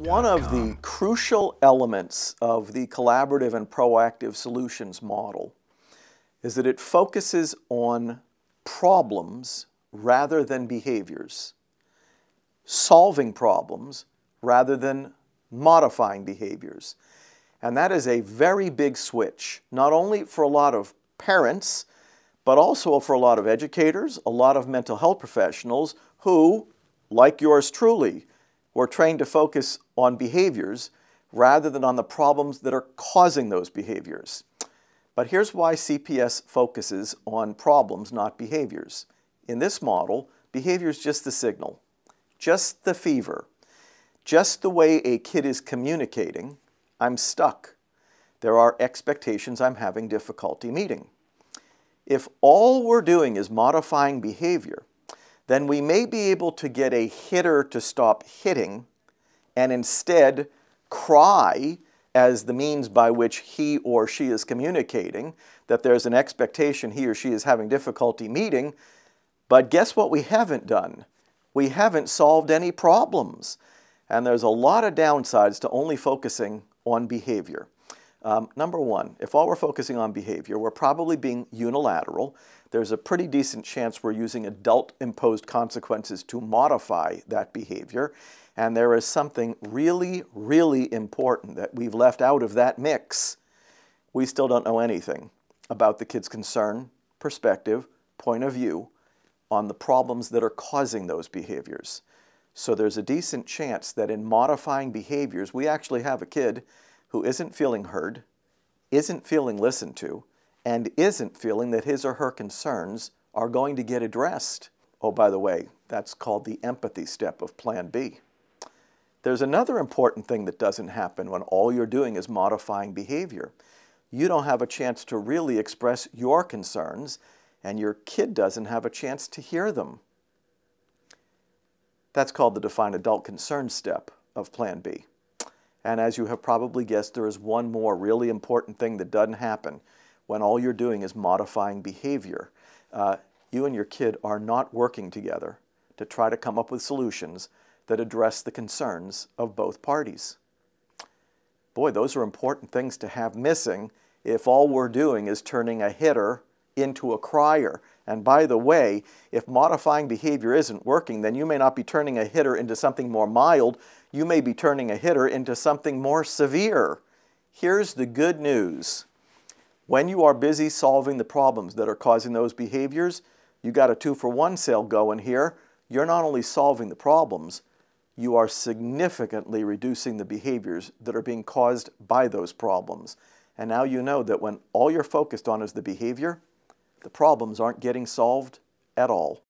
One of the crucial elements of the collaborative and proactive solutions model is that it focuses on problems rather than behaviors, solving problems rather than modifying behaviors. And that is a very big switch, not only for a lot of parents, but also for a lot of educators, a lot of mental health professionals who, like yours truly, we are trained to focus on behaviors rather than on the problems that are causing those behaviors. But here's why CPS focuses on problems, not behaviors. In this model, behavior is just the signal, just the fever, just the way a kid is communicating, I'm stuck. There are expectations I'm having difficulty meeting. If all we're doing is modifying behavior, then we may be able to get a hitter to stop hitting and instead cry as the means by which he or she is communicating, that there's an expectation he or she is having difficulty meeting. But guess what we haven't done? We haven't solved any problems. And there's a lot of downsides to only focusing on behavior. Um, number one, if all we're focusing on behavior, we're probably being unilateral. There's a pretty decent chance we're using adult imposed consequences to modify that behavior. And there is something really, really important that we've left out of that mix. We still don't know anything about the kid's concern, perspective, point of view on the problems that are causing those behaviors. So there's a decent chance that in modifying behaviors, we actually have a kid who isn't feeling heard, isn't feeling listened to, and isn't feeling that his or her concerns are going to get addressed. Oh, by the way, that's called the empathy step of Plan B. There's another important thing that doesn't happen when all you're doing is modifying behavior. You don't have a chance to really express your concerns, and your kid doesn't have a chance to hear them. That's called the Define Adult Concerns step of Plan B. And as you have probably guessed, there is one more really important thing that doesn't happen when all you're doing is modifying behavior. Uh, you and your kid are not working together to try to come up with solutions that address the concerns of both parties. Boy, those are important things to have missing if all we're doing is turning a hitter into a crier. And by the way, if modifying behavior isn't working, then you may not be turning a hitter into something more mild. You may be turning a hitter into something more severe. Here's the good news. When you are busy solving the problems that are causing those behaviors, you got a two for one sale going here. You're not only solving the problems, you are significantly reducing the behaviors that are being caused by those problems. And now you know that when all you're focused on is the behavior, the problems aren't getting solved at all.